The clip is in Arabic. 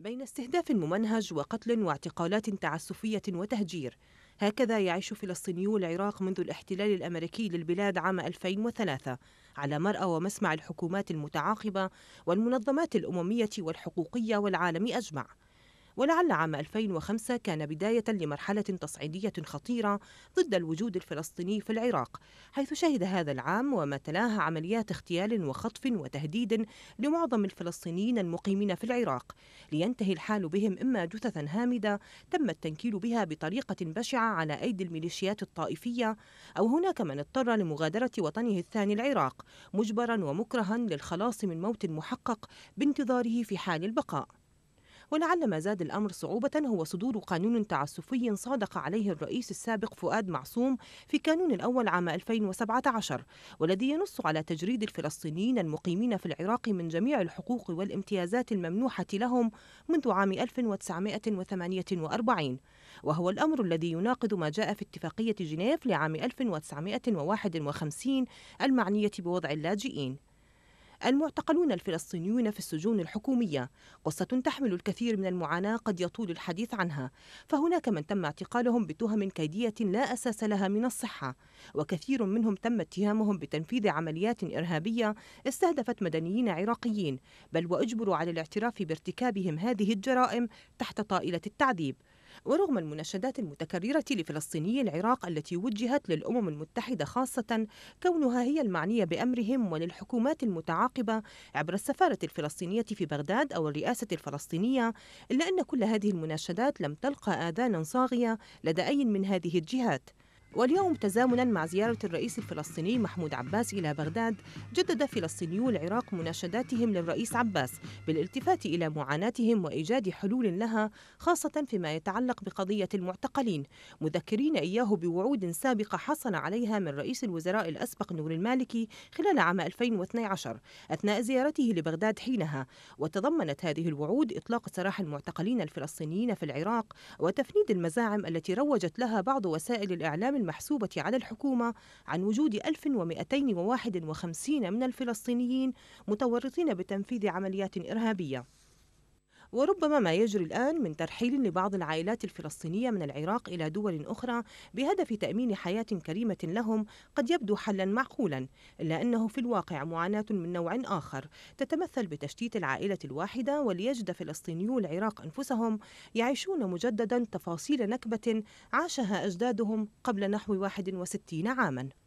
بين استهداف ممنهج وقتل واعتقالات تعسفية وتهجير هكذا يعيش فلسطينيو العراق منذ الاحتلال الأمريكي للبلاد عام 2003 على مرأى ومسمع الحكومات المتعاقبة والمنظمات الأممية والحقوقية والعالم أجمع ولعل عام 2005 كان بداية لمرحلة تصعيدية خطيرة ضد الوجود الفلسطيني في العراق حيث شهد هذا العام وما تلاه عمليات اغتيال وخطف وتهديد لمعظم الفلسطينيين المقيمين في العراق لينتهي الحال بهم إما جثثا هامدة تم التنكيل بها بطريقة بشعة على أيدي الميليشيات الطائفية أو هناك من اضطر لمغادرة وطنه الثاني العراق مجبرا ومكرها للخلاص من موت محقق بانتظاره في حال البقاء ولعل ما زاد الأمر صعوبة هو صدور قانون تعسفي صادق عليه الرئيس السابق فؤاد معصوم في كانون الأول عام 2017 والذي ينص على تجريد الفلسطينيين المقيمين في العراق من جميع الحقوق والامتيازات الممنوحة لهم منذ عام 1948 وهو الأمر الذي يناقض ما جاء في اتفاقية جنيف لعام 1951 المعنية بوضع اللاجئين المعتقلون الفلسطينيون في السجون الحكومية قصة تحمل الكثير من المعاناة قد يطول الحديث عنها فهناك من تم اعتقالهم بتهم كيدية لا أساس لها من الصحة وكثير منهم تم اتهامهم بتنفيذ عمليات إرهابية استهدفت مدنيين عراقيين بل وأجبروا على الاعتراف بارتكابهم هذه الجرائم تحت طائلة التعذيب ورغم المناشدات المتكررة لفلسطيني العراق التي وجهت للأمم المتحدة خاصة كونها هي المعنية بأمرهم وللحكومات المتعاقبة عبر السفارة الفلسطينية في بغداد أو الرئاسة الفلسطينية إلا أن كل هذه المناشدات لم تلقى آذانا صاغية لدى أي من هذه الجهات واليوم تزامنا مع زيارة الرئيس الفلسطيني محمود عباس إلى بغداد جدد فلسطينيو العراق مناشداتهم للرئيس عباس بالالتفات إلى معاناتهم وإيجاد حلول لها خاصة فيما يتعلق بقضية المعتقلين مذكرين إياه بوعود سابقة حصل عليها من رئيس الوزراء الأسبق نور المالكي خلال عام 2012 أثناء زيارته لبغداد حينها وتضمنت هذه الوعود إطلاق سراح المعتقلين الفلسطينيين في العراق وتفنيد المزاعم التي روجت لها بعض وسائل الإعلام المحسوبة على الحكومة عن وجود 1251 من الفلسطينيين متورطين بتنفيذ عمليات إرهابية وربما ما يجري الآن من ترحيل لبعض العائلات الفلسطينية من العراق إلى دول أخرى بهدف تأمين حياة كريمة لهم قد يبدو حلا معقولا إلا أنه في الواقع معاناة من نوع آخر تتمثل بتشتيت العائلة الواحدة وليجد فلسطينيو العراق أنفسهم يعيشون مجددا تفاصيل نكبة عاشها أجدادهم قبل نحو 61 عاما